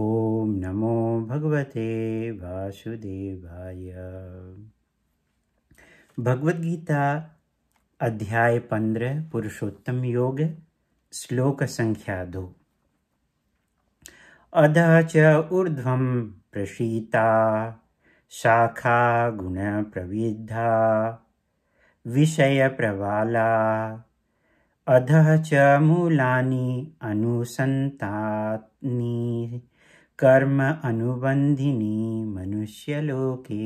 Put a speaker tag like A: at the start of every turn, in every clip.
A: ॐ नमो भगवते वासुदेवाय भगवद्गीता अध्याय पुरुषोत्तम योग श्लोक संख्या दो अधः च ऊर्ध्वं प्रशीता शाखा गुणप्रविद्धा विषयप्रवाला अधः च मूलानि अनुसन्तानि कर्म अनुबंधिनी मनुष्यलोके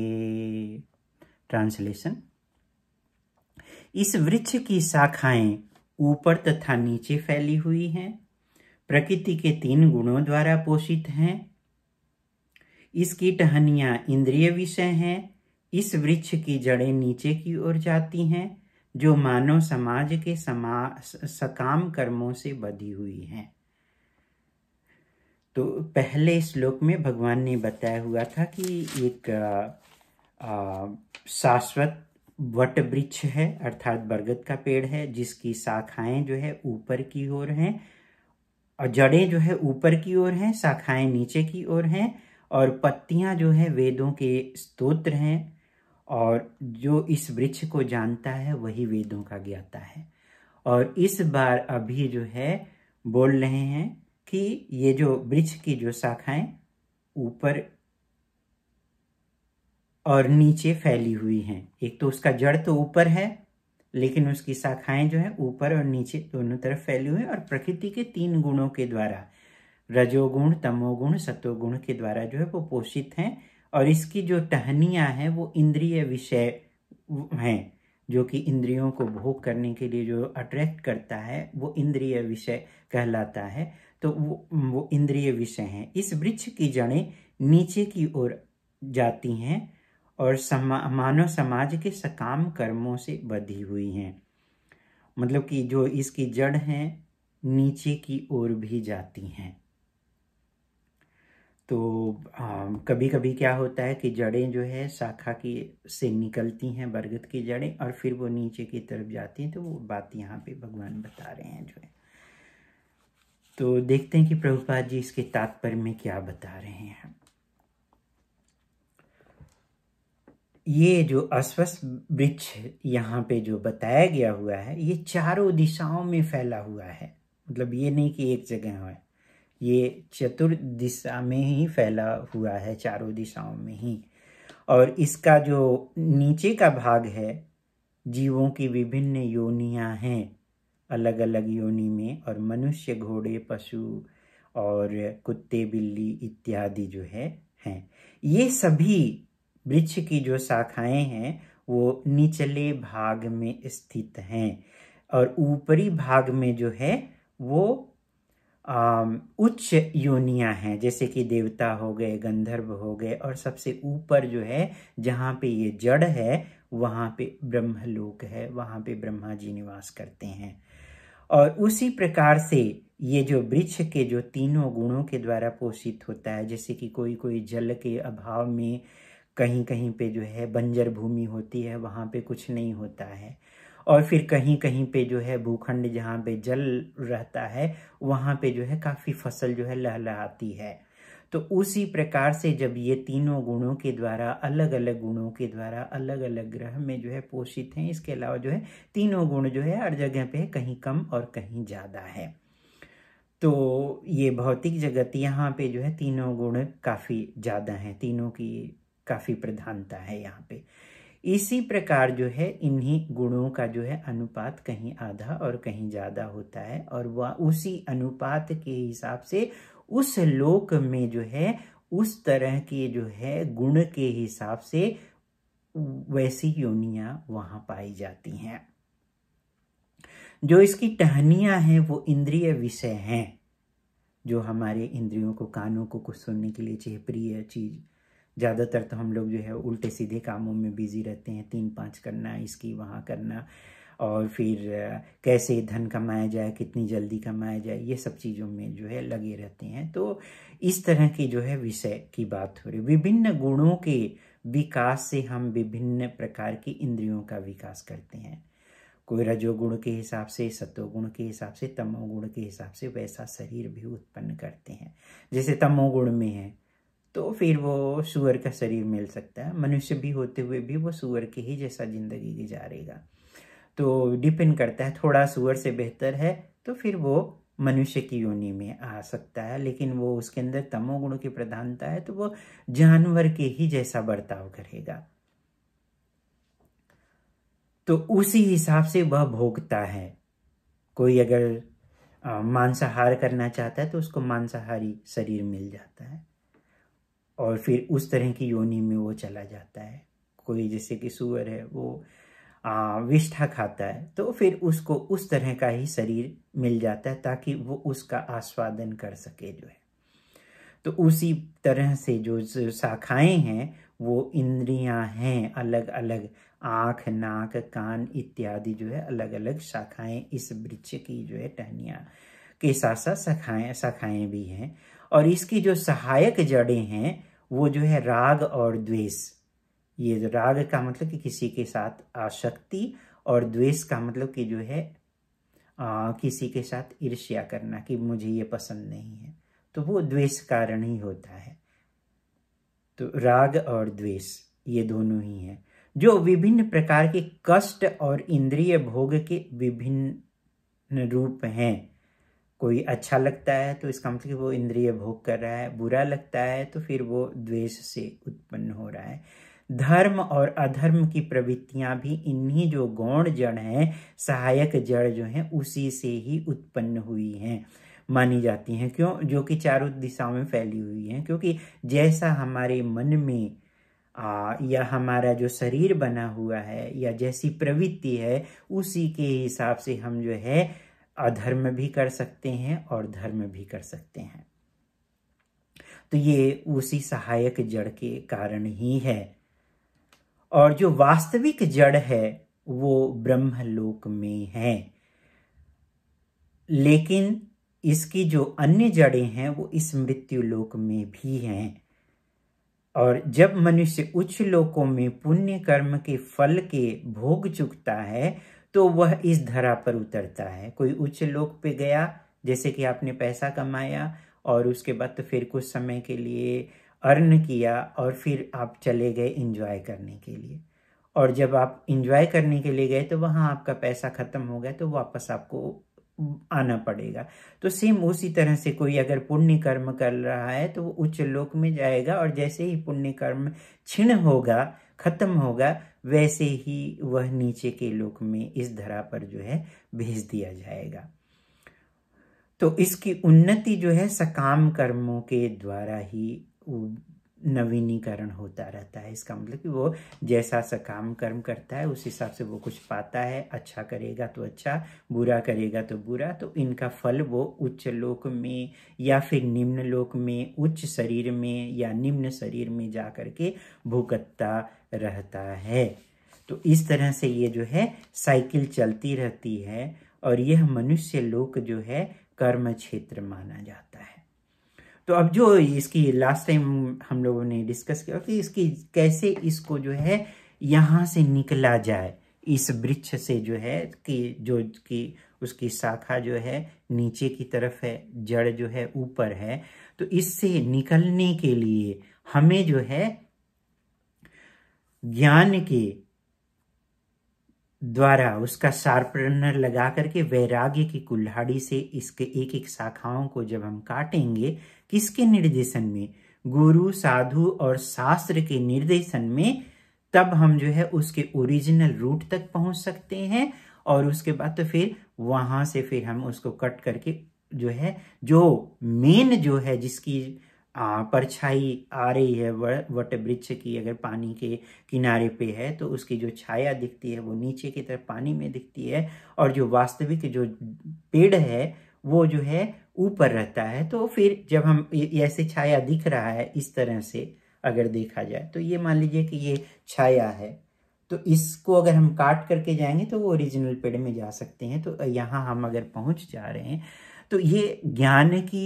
A: ट्रांसलेशन इस वृक्ष की शाखाएं ऊपर तथा नीचे फैली हुई हैं प्रकृति के तीन गुणों द्वारा पोषित हैं इसकी टहनिया इंद्रिय विषय हैं इस वृक्ष की जड़ें नीचे की ओर जाती हैं जो मानव समाज के समा सकाम कर्मों से बधी हुई हैं तो पहले श्लोक में भगवान ने बताया हुआ था कि एक शाश्वत वट वृक्ष है अर्थात बरगद का पेड़ है जिसकी शाखाएं जो है ऊपर की ओर हैं और जड़ें जो है ऊपर की ओर हैं शाखाएं नीचे की ओर हैं और पत्तियां जो है वेदों के स्तोत्र हैं और जो इस वृक्ष को जानता है वही वेदों का ज्ञाता है और इस बार अभी जो है बोल रहे हैं कि ये जो वृक्ष की जो शाखाएं ऊपर और नीचे फैली हुई हैं एक तो उसका जड़ तो ऊपर है लेकिन उसकी शाखाएं जो है ऊपर और नीचे दोनों तरफ फैली हुई और प्रकृति के तीन गुणों के द्वारा रजोगुण तमोगुण सतोगुण के द्वारा जो है वो पोषित हैं और इसकी जो टहनिया हैं वो इंद्रिय विषय हैं जो कि इंद्रियों को भोग करने के लिए जो अट्रैक्ट करता है वो इंद्रिय विषय कहलाता है तो वो, वो इंद्रिय विषय हैं इस वृक्ष की जड़ें नीचे की ओर जाती हैं और समा मानव समाज के सकाम कर्मों से बधी हुई हैं मतलब कि जो इसकी जड़ हैं नीचे की ओर भी जाती हैं तो आ, कभी कभी क्या होता है कि जड़ें जो है शाखा की से निकलती हैं बरगद की जड़ें और फिर वो नीचे की तरफ जाती हैं तो वो बात यहाँ पे भगवान बता रहे हैं जो है तो देखते हैं कि प्रभुपाद जी इसके तात्पर्य में क्या बता रहे हैं ये जो अस्वस्थ वृक्ष यहाँ पे जो बताया गया हुआ है ये चारों दिशाओं में फैला हुआ है मतलब ये नहीं कि एक जगह है ये चतुर दिशा में ही फैला हुआ है चारों दिशाओं में ही और इसका जो नीचे का भाग है जीवों की विभिन्न योनियां हैं अलग अलग योनि में और मनुष्य घोड़े पशु और कुत्ते बिल्ली इत्यादि जो है हैं ये सभी वृक्ष की जो शाखाएं हैं वो निचले भाग में स्थित हैं और ऊपरी भाग में जो है वो आ, उच्च योनियां हैं जैसे कि देवता हो गए गंधर्व हो गए और सबसे ऊपर जो है जहाँ पे ये जड़ है वहाँ पे ब्रह्मलोक है वहाँ पे ब्रह्मा जी निवास करते हैं और उसी प्रकार से ये जो वृक्ष के जो तीनों गुणों के द्वारा पोषित होता है जैसे कि कोई कोई जल के अभाव में कहीं कहीं पे जो है बंजर भूमि होती है वहाँ पे कुछ नहीं होता है और फिर कहीं कहीं पे जो है भूखंड जहाँ पे जल रहता है वहाँ पे जो है काफ़ी फसल जो है लहलाती है तो उसी प्रकार से जब ये तीनों गुणों के द्वारा अलग अलग गुणों के द्वारा अलग अलग ग्रह में जो है पोषित हैं इसके अलावा जो है तीनों गुण जो है हर जगह पे कहीं कम और कहीं ज़्यादा है तो ये भौतिक जगत यहाँ पे जो है तीनों गुण काफ़ी ज़्यादा हैं तीनों की काफ़ी प्रधानता है यहाँ पे इसी प्रकार जो है इन्हीं गुणों का जो है अनुपात कहीं आधा और कहीं ज़्यादा होता है और वह उसी अनुपात के हिसाब से उस लोक में जो है उस तरह के जो है गुण के हिसाब से वैसी योनियां वहां पाई जाती हैं जो इसकी टहनियां हैं वो इंद्रिय विषय हैं जो हमारे इंद्रियों को कानों को कुछ सुनने के लिए चाहिए प्रिय चीज ज़्यादातर तो हम लोग जो है उल्टे सीधे कामों में बिजी रहते हैं तीन पांच करना इसकी वहाँ करना और फिर कैसे धन कमाया जाए कितनी जल्दी कमाया जाए ये सब चीज़ों में जो है लगे रहते हैं तो इस तरह की जो है विषय की बात हो रही विभिन्न गुणों के विकास से हम विभिन्न प्रकार की इंद्रियों का विकास करते हैं कोई रजोगुण के हिसाब से सतोगुण के हिसाब से तमोगुण के हिसाब से वैसा शरीर भी उत्पन्न करते हैं जैसे तमोगुण में है तो फिर वो सुअर का शरीर मिल सकता है मनुष्य भी होते हुए भी वो सुअर के ही जैसा जिंदगी गुजारेगा तो डिपेंड करता है थोड़ा सुअर से बेहतर है तो फिर वो मनुष्य की योनि में आ सकता है लेकिन वो उसके अंदर तमोगुणों की प्रधानता है तो वो जानवर के ही जैसा बर्ताव करेगा तो उसी हिसाब से वह भोगता है कोई अगर मांसाहार करना चाहता है तो उसको मांसाहारी शरीर मिल जाता है और फिर उस तरह की योनि में वो चला जाता है कोई जैसे कि सुअर है वो विष्ठा खाता है तो फिर उसको उस तरह का ही शरीर मिल जाता है ताकि वो उसका आस्वादन कर सके जो है तो उसी तरह से जो शाखाएं हैं वो इंद्रियां हैं अलग अलग आँख नाक कान इत्यादि जो है अलग अलग शाखाएं इस वृक्ष की जो है टहनिया के साथ साथ शाखाएं शाखाएं भी हैं और इसकी जो सहायक जड़ें हैं वो जो है राग और द्वेष ये राग का मतलब कि किसी के साथ आसक्ति और द्वेष का मतलब कि जो है आ, किसी के साथ ईर्ष्या करना कि मुझे ये पसंद नहीं है तो वो द्वेष कारण ही होता है तो राग और द्वेष ये दोनों ही हैं जो विभिन्न प्रकार के कष्ट और इंद्रिय भोग के विभिन्न रूप हैं कोई अच्छा लगता है तो इसका मतलब कि वो इंद्रिय भोग कर रहा है बुरा लगता है तो फिर वो द्वेष से उत्पन्न हो रहा है धर्म और अधर्म की प्रवृत्तियां भी इन्हीं जो गौण जड़ हैं सहायक जड़ जो हैं उसी से ही उत्पन्न हुई हैं मानी जाती हैं क्यों जो कि चारों दिशाओं में फैली हुई हैं क्योंकि जैसा हमारे मन में आ, या हमारा जो शरीर बना हुआ है या जैसी प्रवृत्ति है उसी के हिसाब से हम जो है अधर्म भी कर सकते हैं और धर्म भी कर सकते हैं तो ये उसी सहायक जड़ के कारण ही है और जो वास्तविक जड़ है वो ब्रह्मलोक में है लेकिन इसकी जो अन्य जड़ें हैं वो इस मृत्यु लोक में भी हैं और जब मनुष्य उच्च लोकों में पुण्य कर्म के फल के भोग चुकता है तो वह इस धरा पर उतरता है कोई उच्च लोक पे गया जैसे कि आपने पैसा कमाया और उसके बाद तो फिर कुछ समय के लिए अर्न किया और फिर आप चले गए इन्जॉय करने के लिए और जब आप इन्जॉय करने के लिए गए तो वहाँ आपका पैसा ख़त्म हो गया तो वापस आपको आना पड़ेगा तो सेम उसी तरह से कोई अगर पुण्य कर्म कर रहा है तो वो उच्च लोक में जाएगा और जैसे ही पुण्य कर्म छिन्न होगा खत्म होगा वैसे ही वह नीचे के लोक में इस धरा पर जो है भेज दिया जाएगा तो इसकी उन्नति जो है सकाम कर्मों के द्वारा ही नवीनीकरण होता रहता है इसका मतलब कि वो जैसा सा काम कर्म करता है उस हिसाब से वो कुछ पाता है अच्छा करेगा तो अच्छा बुरा करेगा तो बुरा तो इनका फल वो उच्च लोक में या फिर निम्न लोक में उच्च शरीर में या निम्न शरीर में जा कर के भुगतता रहता है तो इस तरह से ये जो है साइकिल चलती रहती है और यह मनुष्य लोक जो है कर्म क्षेत्र माना जाता है तो अब जो इसकी लास्ट टाइम हम लोगों ने डिस्कस किया कि इसकी कैसे इसको जो है यहाँ से निकला जाए इस वृक्ष से जो है कि जो कि उसकी शाखा जो है नीचे की तरफ है जड़ जो है ऊपर है तो इससे निकलने के लिए हमें जो है ज्ञान के द्वारा उसका शार्पनर लगा करके वैराग्य की कुल्हाड़ी से इसके एक एक शाखाओं को जब हम काटेंगे किसके निर्देशन में गुरु साधु और शास्त्र के निर्देशन में तब हम जो है उसके ओरिजिनल रूट तक पहुंच सकते हैं और उसके बाद तो फिर वहां से फिर हम उसको कट करके जो है जो मेन जो है जिसकी परछाई आ रही है वट वृक्ष की अगर पानी के किनारे पे है तो उसकी जो छाया दिखती है वो नीचे की तरफ पानी में दिखती है और जो वास्तविक जो पेड़ है वो जो है ऊपर रहता है तो फिर जब हम ऐसे छाया दिख रहा है इस तरह से अगर देखा जाए तो ये मान लीजिए कि ये छाया है तो इसको अगर हम काट करके जाएंगे तो वो ओरिजिनल पेड़ में जा सकते हैं तो यहाँ हम अगर पहुँच जा रहे हैं तो ये ज्ञान की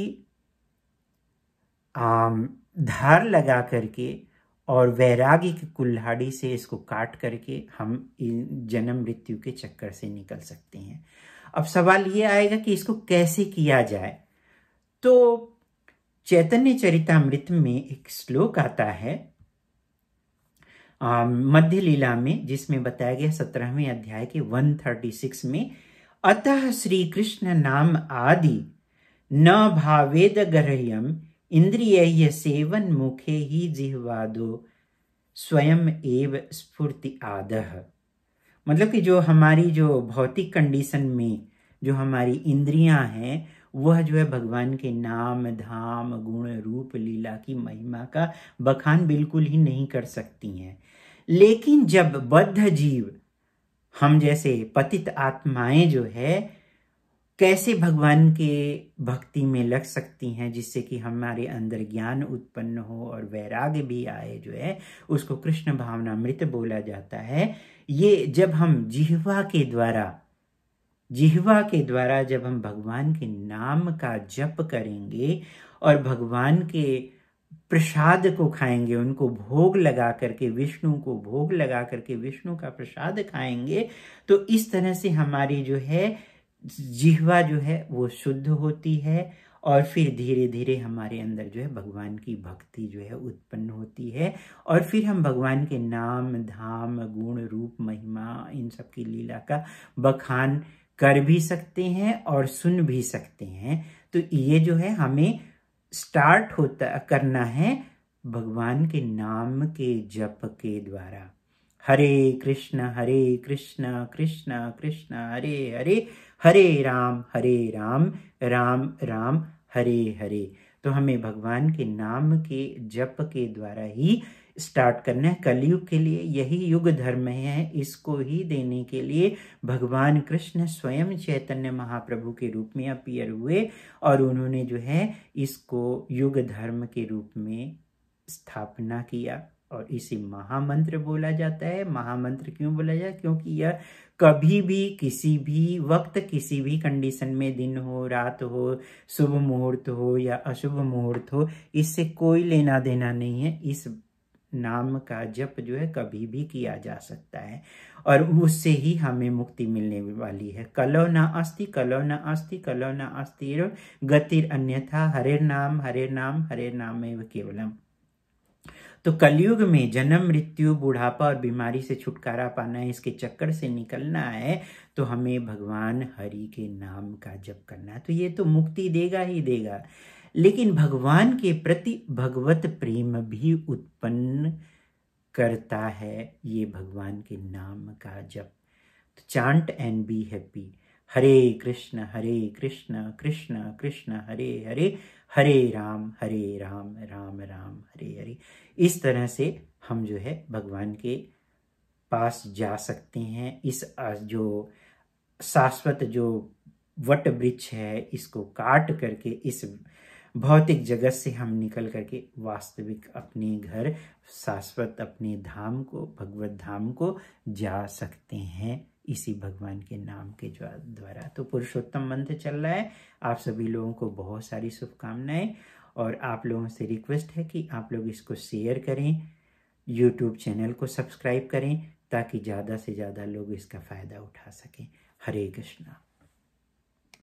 A: धार लगा करके और वैराग्य की कुल्हाड़ी से इसको काट करके हम जन्म मृत्यु के चक्कर से निकल सकते हैं अब सवाल ये आएगा कि इसको कैसे किया जाए तो चैतन्य चरितमृत में एक श्लोक आता है मध्य लीला में जिसमें बताया गया सत्रहवें अध्याय के 136 में अतः श्री कृष्ण नाम आदि न भावेद गर्यम इंद्रिय सेवन मुखे ही जिह्वादो स्वयं एव स्फूर्ति आदह मतलब कि जो हमारी जो भौतिक कंडीशन में जो हमारी इंद्रियां हैं वह जो है भगवान के नाम धाम गुण रूप लीला की महिमा का बखान बिल्कुल ही नहीं कर सकती हैं लेकिन जब बद्ध जीव हम जैसे पतित आत्माएं जो है कैसे भगवान के भक्ति में लग सकती हैं जिससे कि हमारे अंदर ज्ञान उत्पन्न हो और वैराग्य भी आए जो है उसको कृष्ण भावना मृत बोला जाता है ये जब हम जिहवा के द्वारा जिहवा के द्वारा जब हम भगवान के नाम का जप करेंगे और भगवान के प्रसाद को खाएंगे उनको भोग लगा करके विष्णु को भोग लगा करके विष्णु का प्रसाद खाएंगे तो इस तरह से हमारी जो है जिहवा जो है वो शुद्ध होती है और फिर धीरे धीरे हमारे अंदर जो है भगवान की भक्ति जो है उत्पन्न होती है और फिर हम भगवान के नाम धाम गुण रूप महिमा इन सब की लीला का बखान कर भी सकते हैं और सुन भी सकते हैं तो ये जो है हमें स्टार्ट होता करना है भगवान के नाम के जप के द्वारा हरे कृष्ण हरे कृष्ण कृष्ण कृष्ण हरे हरे हरे राम हरे राम राम राम हरे हरे तो हमें भगवान के नाम के जप के द्वारा ही स्टार्ट करना है कलयुग के लिए यही युग धर्म है इसको ही देने के लिए भगवान कृष्ण स्वयं चैतन्य महाप्रभु के रूप में अपियर हुए और उन्होंने जो है इसको युग धर्म के रूप में स्थापना किया और इसे महामंत्र बोला जाता है महामंत्र क्यों बोला जाता है क्योंकि यह कभी भी किसी भी वक्त किसी भी कंडीशन में दिन हो रात हो शुभ मुहूर्त हो या अशुभ मुहूर्त हो इससे कोई लेना देना नहीं है इस नाम का जप जो है कभी भी किया जा सकता है और उससे ही हमें मुक्ति मिलने वाली है कलो न अस्थि कलो न अस्थि कलो न अस्थिर गतिर अन्यथा हरे नाम हरे नाम हरे नाम एवं केवलम तो कलयुग में जन्म मृत्यु बुढ़ापा और बीमारी से छुटकारा पाना है इसके चक्कर से निकलना है तो हमें भगवान हरि के नाम का जप करना है तो ये तो मुक्ति देगा ही देगा लेकिन भगवान के प्रति भगवत प्रेम भी उत्पन्न करता है ये भगवान के नाम का जप तो chant and be happy Hare Krishna Hare Krishna Krishna Krishna Hare Hare Hare Ram Hare Ram Ram Ram Hare Hare इस तरह से हम जो है भगवान के पास जा सकते हैं इस जो शाश्वत जो वट वृक्ष है इसको काट करके इस भौतिक जगत से हम निकल करके वास्तविक अपने घर शाश्वत अपने धाम को भगवत धाम को जा सकते हैं इसी भगवान के नाम के द्वारा तो पुरुषोत्तम मंत्र चल रहा है आप सभी लोगों को बहुत सारी शुभकामनाएं और आप लोगों से रिक्वेस्ट है कि आप लोग इसको शेयर करें यूट्यूब चैनल को सब्सक्राइब करें ताकि ज़्यादा से ज़्यादा लोग इसका फ़ायदा उठा सकें हरे कृष्णा